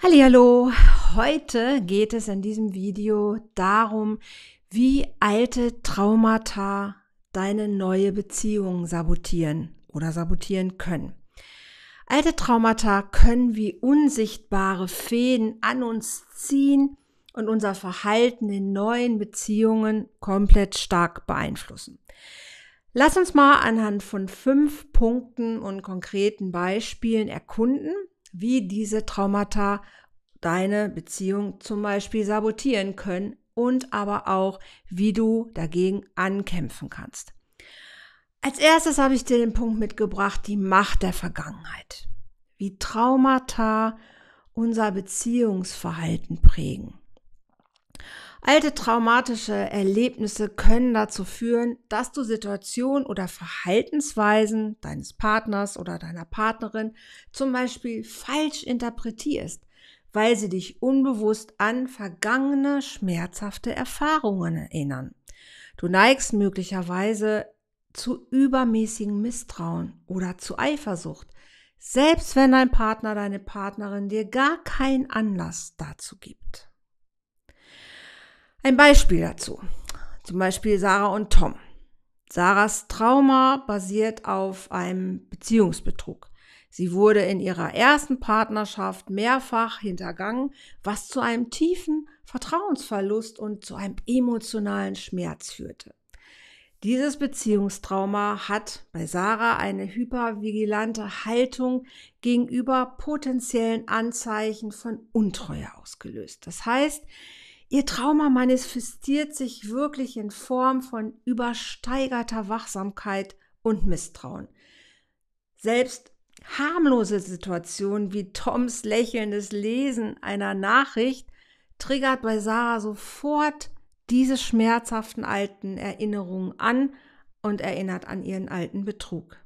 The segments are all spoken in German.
Hallihallo, heute geht es in diesem Video darum, wie alte Traumata deine neue Beziehung sabotieren oder sabotieren können. Alte Traumata können wie unsichtbare Fäden an uns ziehen und unser Verhalten in neuen Beziehungen komplett stark beeinflussen. Lass uns mal anhand von fünf Punkten und konkreten Beispielen erkunden, wie diese Traumata deine Beziehung zum Beispiel sabotieren können und aber auch, wie du dagegen ankämpfen kannst. Als erstes habe ich dir den Punkt mitgebracht, die Macht der Vergangenheit. Wie Traumata unser Beziehungsverhalten prägen. Alte traumatische Erlebnisse können dazu führen, dass du Situationen oder Verhaltensweisen deines Partners oder deiner Partnerin zum Beispiel falsch interpretierst, weil sie dich unbewusst an vergangene schmerzhafte Erfahrungen erinnern. Du neigst möglicherweise zu übermäßigem Misstrauen oder zu Eifersucht, selbst wenn dein Partner, deine Partnerin dir gar keinen Anlass dazu gibt. Ein Beispiel dazu. Zum Beispiel Sarah und Tom. Sarahs Trauma basiert auf einem Beziehungsbetrug. Sie wurde in ihrer ersten Partnerschaft mehrfach hintergangen, was zu einem tiefen Vertrauensverlust und zu einem emotionalen Schmerz führte. Dieses Beziehungstrauma hat bei Sarah eine hypervigilante Haltung gegenüber potenziellen Anzeichen von Untreue ausgelöst. Das heißt, Ihr Trauma manifestiert sich wirklich in Form von übersteigerter Wachsamkeit und Misstrauen. Selbst harmlose Situationen wie Toms lächelndes Lesen einer Nachricht triggert bei Sarah sofort diese schmerzhaften alten Erinnerungen an und erinnert an ihren alten Betrug.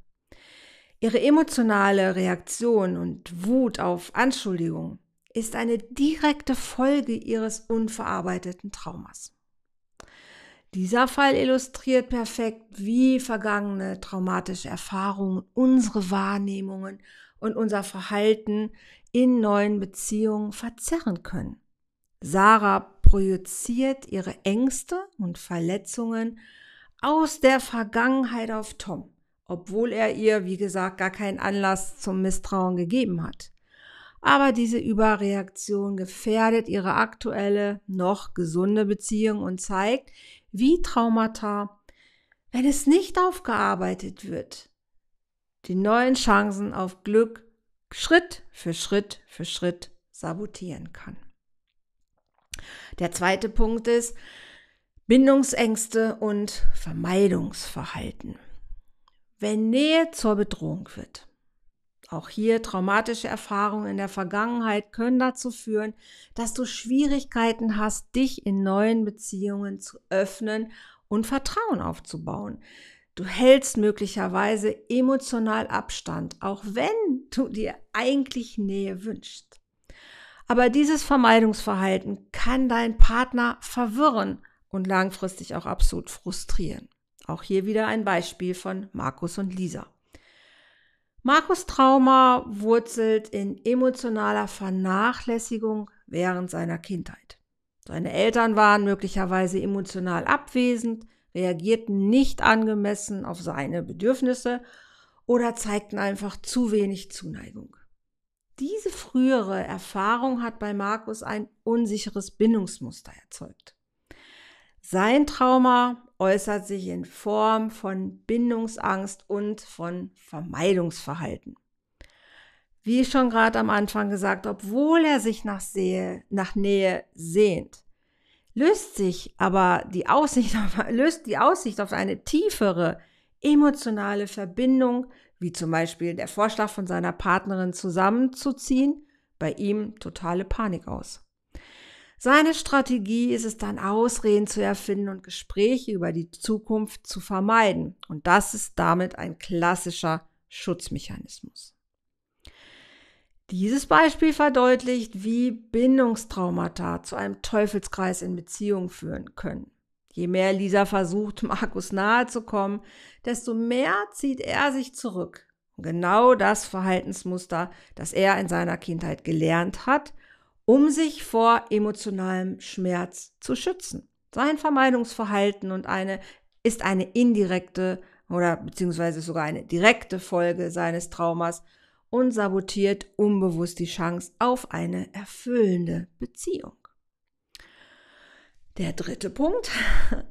Ihre emotionale Reaktion und Wut auf Anschuldigungen ist eine direkte Folge ihres unverarbeiteten Traumas. Dieser Fall illustriert perfekt, wie vergangene traumatische Erfahrungen unsere Wahrnehmungen und unser Verhalten in neuen Beziehungen verzerren können. Sarah projiziert ihre Ängste und Verletzungen aus der Vergangenheit auf Tom, obwohl er ihr, wie gesagt, gar keinen Anlass zum Misstrauen gegeben hat aber diese Überreaktion gefährdet ihre aktuelle, noch gesunde Beziehung und zeigt, wie Traumata, wenn es nicht aufgearbeitet wird, die neuen Chancen auf Glück Schritt für Schritt für Schritt sabotieren kann. Der zweite Punkt ist Bindungsängste und Vermeidungsverhalten. Wenn Nähe zur Bedrohung wird, auch hier traumatische Erfahrungen in der Vergangenheit können dazu führen, dass du Schwierigkeiten hast, dich in neuen Beziehungen zu öffnen und Vertrauen aufzubauen. Du hältst möglicherweise emotional Abstand, auch wenn du dir eigentlich Nähe wünschst. Aber dieses Vermeidungsverhalten kann deinen Partner verwirren und langfristig auch absolut frustrieren. Auch hier wieder ein Beispiel von Markus und Lisa. Markus Trauma wurzelt in emotionaler Vernachlässigung während seiner Kindheit. Seine Eltern waren möglicherweise emotional abwesend, reagierten nicht angemessen auf seine Bedürfnisse oder zeigten einfach zu wenig Zuneigung. Diese frühere Erfahrung hat bei Markus ein unsicheres Bindungsmuster erzeugt. Sein Trauma äußert sich in Form von Bindungsangst und von Vermeidungsverhalten. Wie schon gerade am Anfang gesagt, obwohl er sich nach, See, nach Nähe sehnt, löst sich aber die Aussicht, auf, löst die Aussicht auf eine tiefere emotionale Verbindung, wie zum Beispiel der Vorschlag von seiner Partnerin zusammenzuziehen, bei ihm totale Panik aus. Seine Strategie ist es dann, Ausreden zu erfinden und Gespräche über die Zukunft zu vermeiden. Und das ist damit ein klassischer Schutzmechanismus. Dieses Beispiel verdeutlicht, wie Bindungstraumata zu einem Teufelskreis in Beziehungen führen können. Je mehr Lisa versucht, Markus nahezukommen, desto mehr zieht er sich zurück. Genau das Verhaltensmuster, das er in seiner Kindheit gelernt hat, um sich vor emotionalem Schmerz zu schützen. Sein Vermeidungsverhalten und eine ist eine indirekte oder beziehungsweise sogar eine direkte Folge seines Traumas und sabotiert unbewusst die Chance auf eine erfüllende Beziehung. Der dritte Punkt.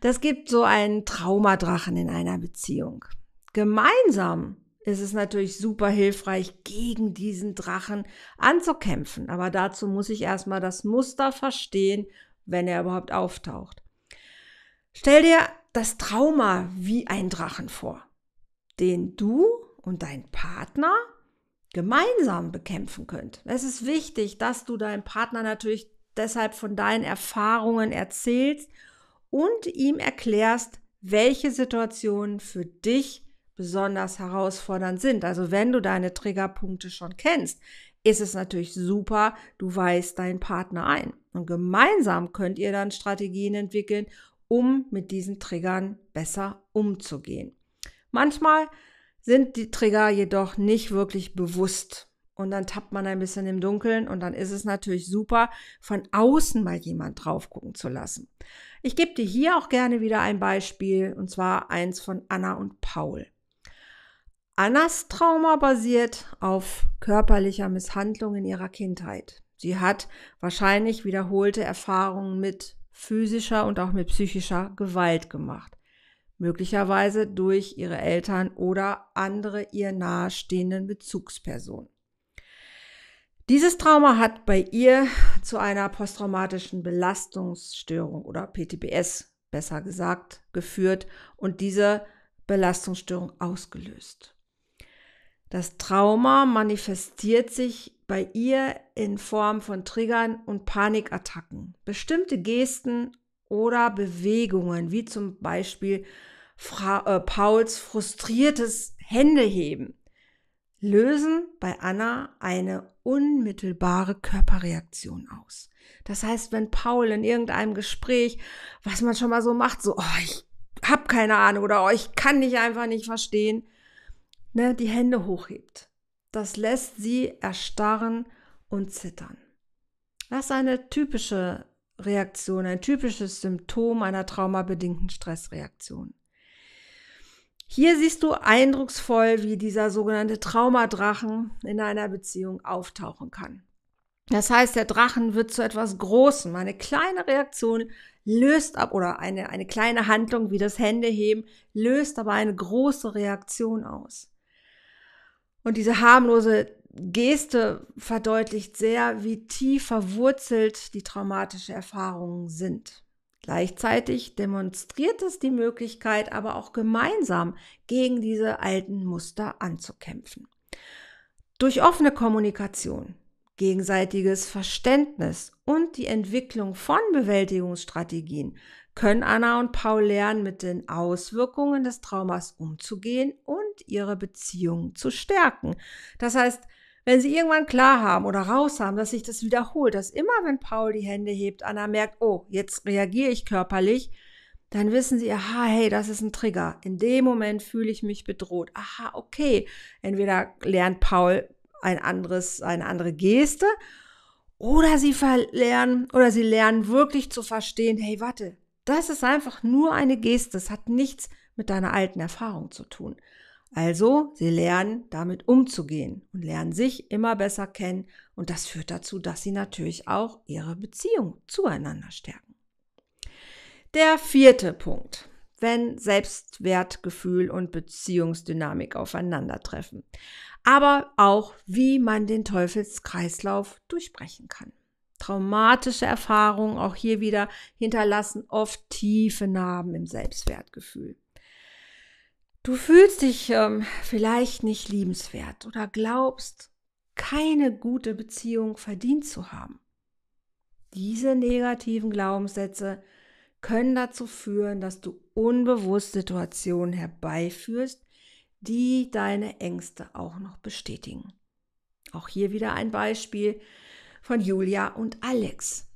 Das gibt so einen Traumadrachen in einer Beziehung. Gemeinsam ist es natürlich super hilfreich, gegen diesen Drachen anzukämpfen. Aber dazu muss ich erstmal das Muster verstehen, wenn er überhaupt auftaucht. Stell dir das Trauma wie ein Drachen vor, den du und dein Partner gemeinsam bekämpfen könnt. Es ist wichtig, dass du deinem Partner natürlich deshalb von deinen Erfahrungen erzählst und ihm erklärst, welche Situationen für dich besonders herausfordernd sind. Also wenn du deine Triggerpunkte schon kennst, ist es natürlich super, du weißt deinen Partner ein. Und gemeinsam könnt ihr dann Strategien entwickeln, um mit diesen Triggern besser umzugehen. Manchmal sind die Trigger jedoch nicht wirklich bewusst. Und dann tappt man ein bisschen im Dunkeln und dann ist es natürlich super, von außen mal jemand drauf gucken zu lassen. Ich gebe dir hier auch gerne wieder ein Beispiel und zwar eins von Anna und Paul. Annas Trauma basiert auf körperlicher Misshandlung in ihrer Kindheit. Sie hat wahrscheinlich wiederholte Erfahrungen mit physischer und auch mit psychischer Gewalt gemacht. Möglicherweise durch ihre Eltern oder andere ihr nahestehenden Bezugspersonen. Dieses Trauma hat bei ihr zu einer posttraumatischen Belastungsstörung oder PTBS besser gesagt geführt und diese Belastungsstörung ausgelöst. Das Trauma manifestiert sich bei ihr in Form von Triggern und Panikattacken. Bestimmte Gesten oder Bewegungen, wie zum Beispiel Fra äh, Pauls frustriertes Händeheben, lösen bei Anna eine unmittelbare Körperreaktion aus. Das heißt, wenn Paul in irgendeinem Gespräch, was man schon mal so macht, so, oh, ich hab keine Ahnung oder oh, ich kann dich einfach nicht verstehen, ne, die Hände hochhebt. Das lässt sie erstarren und zittern. Das ist eine typische Reaktion, ein typisches Symptom einer traumabedingten Stressreaktion. Hier siehst du eindrucksvoll, wie dieser sogenannte Traumadrachen in einer Beziehung auftauchen kann. Das heißt, der Drachen wird zu etwas Großem. Eine kleine Reaktion löst ab oder eine, eine kleine Handlung wie das Händeheben löst aber eine große Reaktion aus. Und diese harmlose Geste verdeutlicht sehr, wie tief verwurzelt die traumatischen Erfahrungen sind. Gleichzeitig demonstriert es die Möglichkeit, aber auch gemeinsam gegen diese alten Muster anzukämpfen. Durch offene Kommunikation, gegenseitiges Verständnis und die Entwicklung von Bewältigungsstrategien können Anna und Paul lernen, mit den Auswirkungen des Traumas umzugehen und ihre Beziehung zu stärken. Das heißt, wenn sie irgendwann klar haben oder raus haben, dass sich das wiederholt, dass immer, wenn Paul die Hände hebt, Anna merkt, oh, jetzt reagiere ich körperlich, dann wissen sie, aha, hey, das ist ein Trigger. In dem Moment fühle ich mich bedroht. Aha, okay. Entweder lernt Paul ein anderes, eine andere Geste oder sie lernen, oder sie lernen wirklich zu verstehen, hey, warte, das ist einfach nur eine Geste. Es hat nichts mit deiner alten Erfahrung zu tun. Also, sie lernen damit umzugehen und lernen sich immer besser kennen. Und das führt dazu, dass sie natürlich auch ihre Beziehung zueinander stärken. Der vierte Punkt. Wenn Selbstwertgefühl und Beziehungsdynamik aufeinandertreffen. Aber auch, wie man den Teufelskreislauf durchbrechen kann. Traumatische Erfahrungen, auch hier wieder, hinterlassen oft tiefe Narben im Selbstwertgefühl. Du fühlst dich ähm, vielleicht nicht liebenswert oder glaubst, keine gute Beziehung verdient zu haben. Diese negativen Glaubenssätze können dazu führen, dass du unbewusst Situationen herbeiführst, die deine Ängste auch noch bestätigen. Auch hier wieder ein Beispiel von Julia und Alex.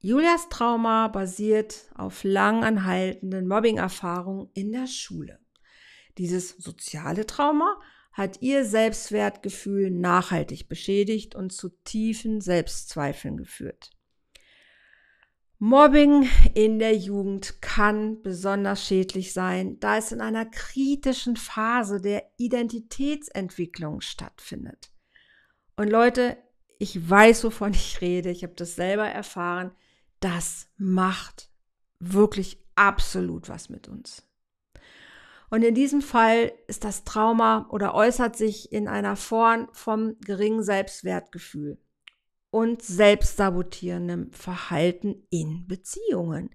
Julias Trauma basiert auf lang anhaltenden Mobbing-Erfahrungen in der Schule. Dieses soziale Trauma hat ihr Selbstwertgefühl nachhaltig beschädigt und zu tiefen Selbstzweifeln geführt. Mobbing in der Jugend kann besonders schädlich sein, da es in einer kritischen Phase der Identitätsentwicklung stattfindet. Und Leute, ich weiß, wovon ich rede. Ich habe das selber erfahren. Das macht wirklich absolut was mit uns. Und in diesem Fall ist das Trauma oder äußert sich in einer Form vom geringen Selbstwertgefühl und selbstsabotierendem Verhalten in Beziehungen.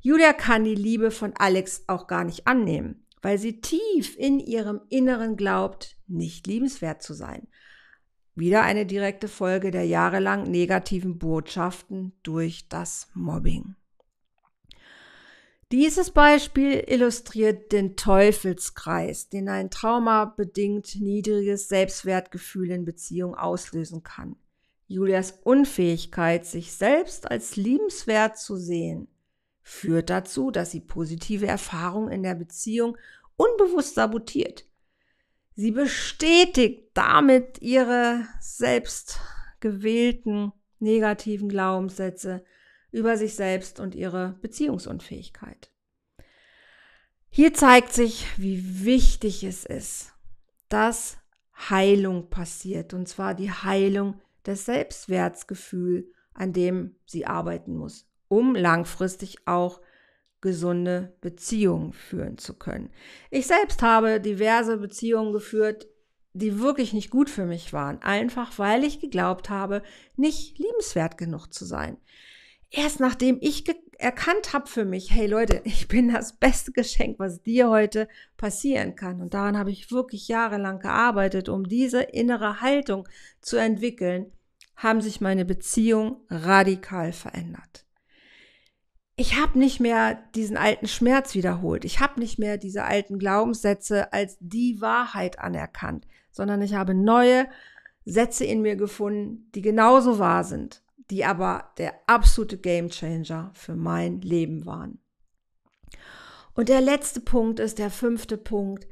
Julia kann die Liebe von Alex auch gar nicht annehmen, weil sie tief in ihrem Inneren glaubt, nicht liebenswert zu sein. Wieder eine direkte Folge der jahrelang negativen Botschaften durch das Mobbing. Dieses Beispiel illustriert den Teufelskreis, den ein traumabedingt niedriges Selbstwertgefühl in Beziehung auslösen kann. Julias Unfähigkeit, sich selbst als liebenswert zu sehen, führt dazu, dass sie positive Erfahrungen in der Beziehung unbewusst sabotiert Sie bestätigt damit ihre selbst gewählten negativen Glaubenssätze über sich selbst und ihre Beziehungsunfähigkeit. Hier zeigt sich, wie wichtig es ist, dass Heilung passiert, und zwar die Heilung des Selbstwertsgefühls, an dem sie arbeiten muss, um langfristig auch gesunde Beziehungen führen zu können. Ich selbst habe diverse Beziehungen geführt, die wirklich nicht gut für mich waren, einfach weil ich geglaubt habe, nicht liebenswert genug zu sein. Erst nachdem ich erkannt habe für mich, hey Leute, ich bin das beste Geschenk, was dir heute passieren kann. Und daran habe ich wirklich jahrelang gearbeitet, um diese innere Haltung zu entwickeln, haben sich meine Beziehungen radikal verändert ich habe nicht mehr diesen alten Schmerz wiederholt. Ich habe nicht mehr diese alten Glaubenssätze als die Wahrheit anerkannt, sondern ich habe neue Sätze in mir gefunden, die genauso wahr sind, die aber der absolute Gamechanger für mein Leben waren. Und der letzte Punkt ist der fünfte Punkt.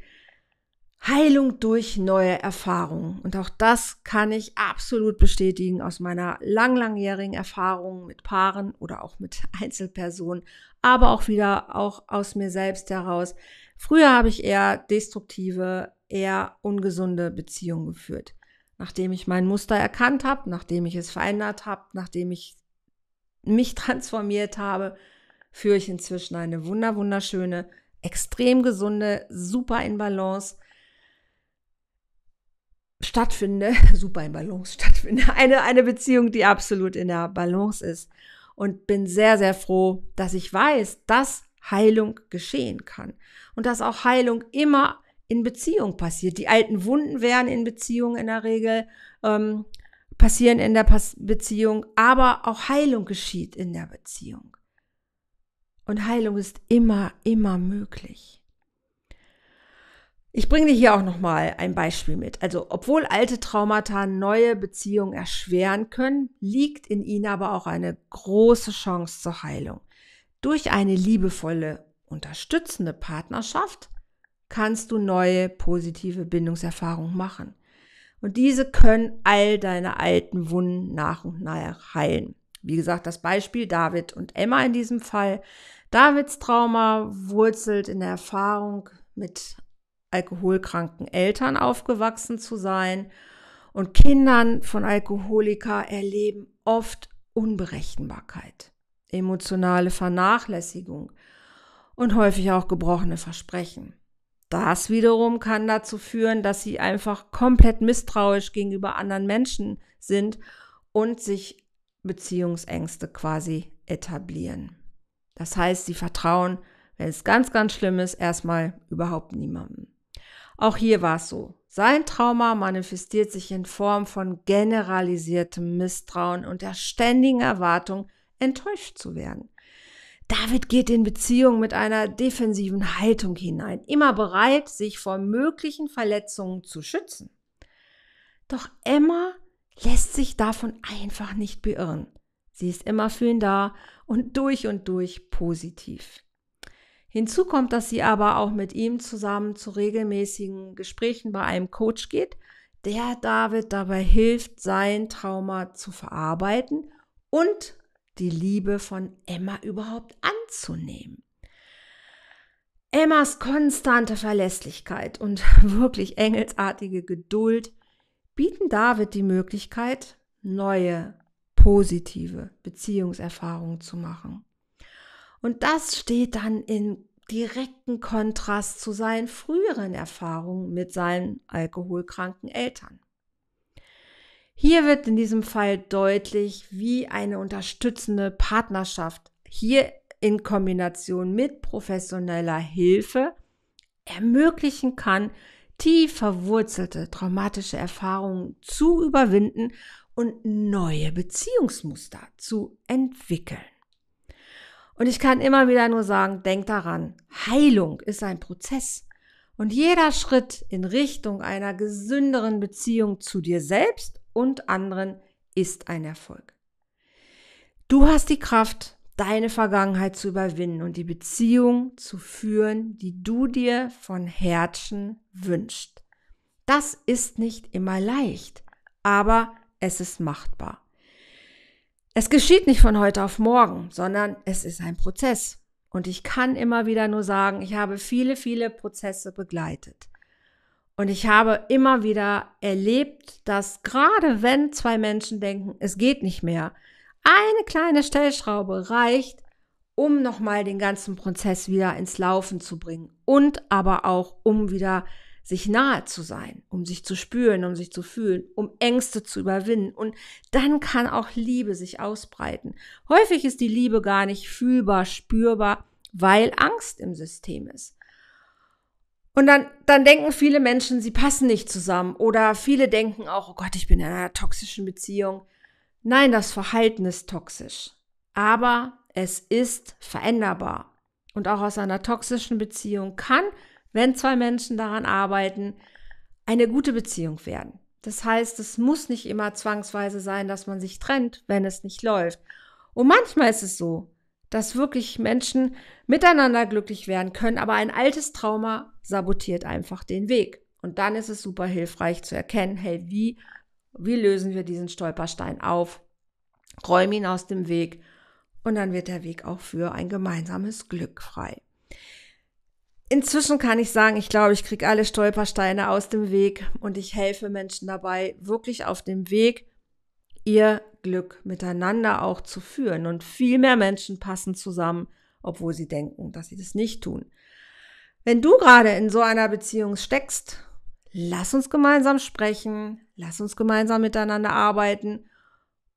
Heilung durch neue Erfahrungen. Und auch das kann ich absolut bestätigen aus meiner lang, langjährigen Erfahrung mit Paaren oder auch mit Einzelpersonen, aber auch wieder auch aus mir selbst heraus. Früher habe ich eher destruktive, eher ungesunde Beziehungen geführt. Nachdem ich mein Muster erkannt habe, nachdem ich es verändert habe, nachdem ich mich transformiert habe, führe ich inzwischen eine wunder, wunderschöne, extrem gesunde, super in Balance, stattfinde, super in Balance stattfinde, eine, eine Beziehung, die absolut in der Balance ist. Und bin sehr, sehr froh, dass ich weiß, dass Heilung geschehen kann. Und dass auch Heilung immer in Beziehung passiert. Die alten Wunden werden in Beziehung in der Regel ähm, passieren in der Pas Beziehung, aber auch Heilung geschieht in der Beziehung. Und Heilung ist immer, immer möglich. Ich bringe dir hier auch nochmal ein Beispiel mit. Also, obwohl alte Traumata neue Beziehungen erschweren können, liegt in ihnen aber auch eine große Chance zur Heilung. Durch eine liebevolle, unterstützende Partnerschaft kannst du neue positive Bindungserfahrungen machen. Und diese können all deine alten Wunden nach und nach heilen. Wie gesagt, das Beispiel David und Emma in diesem Fall. Davids Trauma wurzelt in der Erfahrung mit alkoholkranken Eltern aufgewachsen zu sein. Und Kindern von Alkoholiker erleben oft Unberechenbarkeit, emotionale Vernachlässigung und häufig auch gebrochene Versprechen. Das wiederum kann dazu führen, dass sie einfach komplett misstrauisch gegenüber anderen Menschen sind und sich Beziehungsängste quasi etablieren. Das heißt, sie vertrauen, wenn es ganz, ganz schlimm ist, erstmal überhaupt niemandem. Auch hier war es so. Sein Trauma manifestiert sich in Form von generalisiertem Misstrauen und der ständigen Erwartung, enttäuscht zu werden. David geht in Beziehungen mit einer defensiven Haltung hinein, immer bereit, sich vor möglichen Verletzungen zu schützen. Doch Emma lässt sich davon einfach nicht beirren. Sie ist immer für ihn da und durch und durch positiv. Hinzu kommt, dass sie aber auch mit ihm zusammen zu regelmäßigen Gesprächen bei einem Coach geht, der David dabei hilft, sein Trauma zu verarbeiten und die Liebe von Emma überhaupt anzunehmen. Emmas konstante Verlässlichkeit und wirklich engelsartige Geduld bieten David die Möglichkeit, neue, positive Beziehungserfahrungen zu machen. Und das steht dann in direkten Kontrast zu seinen früheren Erfahrungen mit seinen alkoholkranken Eltern. Hier wird in diesem Fall deutlich, wie eine unterstützende Partnerschaft hier in Kombination mit professioneller Hilfe ermöglichen kann, tief verwurzelte traumatische Erfahrungen zu überwinden und neue Beziehungsmuster zu entwickeln. Und ich kann immer wieder nur sagen, denk daran, Heilung ist ein Prozess. Und jeder Schritt in Richtung einer gesünderen Beziehung zu dir selbst und anderen ist ein Erfolg. Du hast die Kraft, deine Vergangenheit zu überwinden und die Beziehung zu führen, die du dir von Herzen wünschst. Das ist nicht immer leicht, aber es ist machbar. Es geschieht nicht von heute auf morgen, sondern es ist ein Prozess. Und ich kann immer wieder nur sagen, ich habe viele, viele Prozesse begleitet. Und ich habe immer wieder erlebt, dass gerade wenn zwei Menschen denken, es geht nicht mehr, eine kleine Stellschraube reicht, um nochmal den ganzen Prozess wieder ins Laufen zu bringen und aber auch um wieder sich nahe zu sein, um sich zu spüren, um sich zu fühlen, um Ängste zu überwinden. Und dann kann auch Liebe sich ausbreiten. Häufig ist die Liebe gar nicht fühlbar, spürbar, weil Angst im System ist. Und dann, dann denken viele Menschen, sie passen nicht zusammen. Oder viele denken auch, oh Gott, ich bin in einer toxischen Beziehung. Nein, das Verhalten ist toxisch. Aber es ist veränderbar. Und auch aus einer toxischen Beziehung kann wenn zwei Menschen daran arbeiten, eine gute Beziehung werden. Das heißt, es muss nicht immer zwangsweise sein, dass man sich trennt, wenn es nicht läuft. Und manchmal ist es so, dass wirklich Menschen miteinander glücklich werden können, aber ein altes Trauma sabotiert einfach den Weg. Und dann ist es super hilfreich zu erkennen, hey, wie, wie lösen wir diesen Stolperstein auf? Räum ihn aus dem Weg und dann wird der Weg auch für ein gemeinsames Glück frei. Inzwischen kann ich sagen, ich glaube, ich kriege alle Stolpersteine aus dem Weg und ich helfe Menschen dabei, wirklich auf dem Weg ihr Glück miteinander auch zu führen. Und viel mehr Menschen passen zusammen, obwohl sie denken, dass sie das nicht tun. Wenn du gerade in so einer Beziehung steckst, lass uns gemeinsam sprechen, lass uns gemeinsam miteinander arbeiten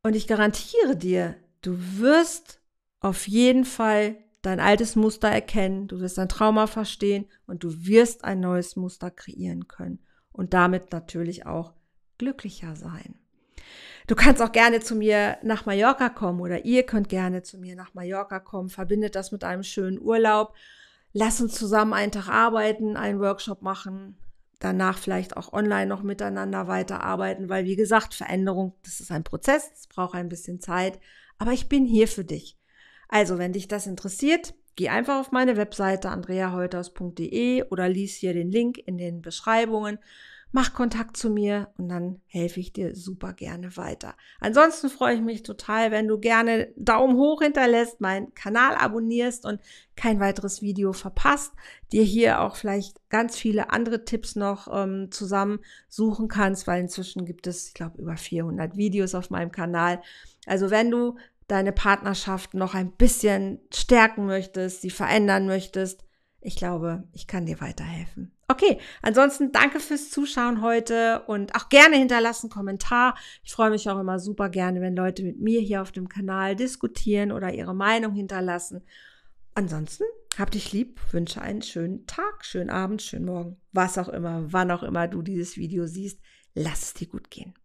und ich garantiere dir, du wirst auf jeden Fall dein altes Muster erkennen, du wirst dein Trauma verstehen und du wirst ein neues Muster kreieren können und damit natürlich auch glücklicher sein. Du kannst auch gerne zu mir nach Mallorca kommen oder ihr könnt gerne zu mir nach Mallorca kommen. Verbindet das mit einem schönen Urlaub. Lass uns zusammen einen Tag arbeiten, einen Workshop machen, danach vielleicht auch online noch miteinander weiterarbeiten, weil wie gesagt, Veränderung, das ist ein Prozess, es braucht ein bisschen Zeit, aber ich bin hier für dich. Also, wenn dich das interessiert, geh einfach auf meine Webseite andreaholters.de oder lies hier den Link in den Beschreibungen. Mach Kontakt zu mir und dann helfe ich dir super gerne weiter. Ansonsten freue ich mich total, wenn du gerne Daumen hoch hinterlässt, meinen Kanal abonnierst und kein weiteres Video verpasst, dir hier auch vielleicht ganz viele andere Tipps noch ähm, zusammen suchen kannst, weil inzwischen gibt es, ich glaube, über 400 Videos auf meinem Kanal. Also wenn du deine Partnerschaft noch ein bisschen stärken möchtest, sie verändern möchtest, ich glaube, ich kann dir weiterhelfen. Okay, ansonsten danke fürs Zuschauen heute und auch gerne hinterlassen Kommentar. Ich freue mich auch immer super gerne, wenn Leute mit mir hier auf dem Kanal diskutieren oder ihre Meinung hinterlassen. Ansonsten hab dich lieb, wünsche einen schönen Tag, schönen Abend, schönen Morgen, was auch immer, wann auch immer du dieses Video siehst. Lass es dir gut gehen.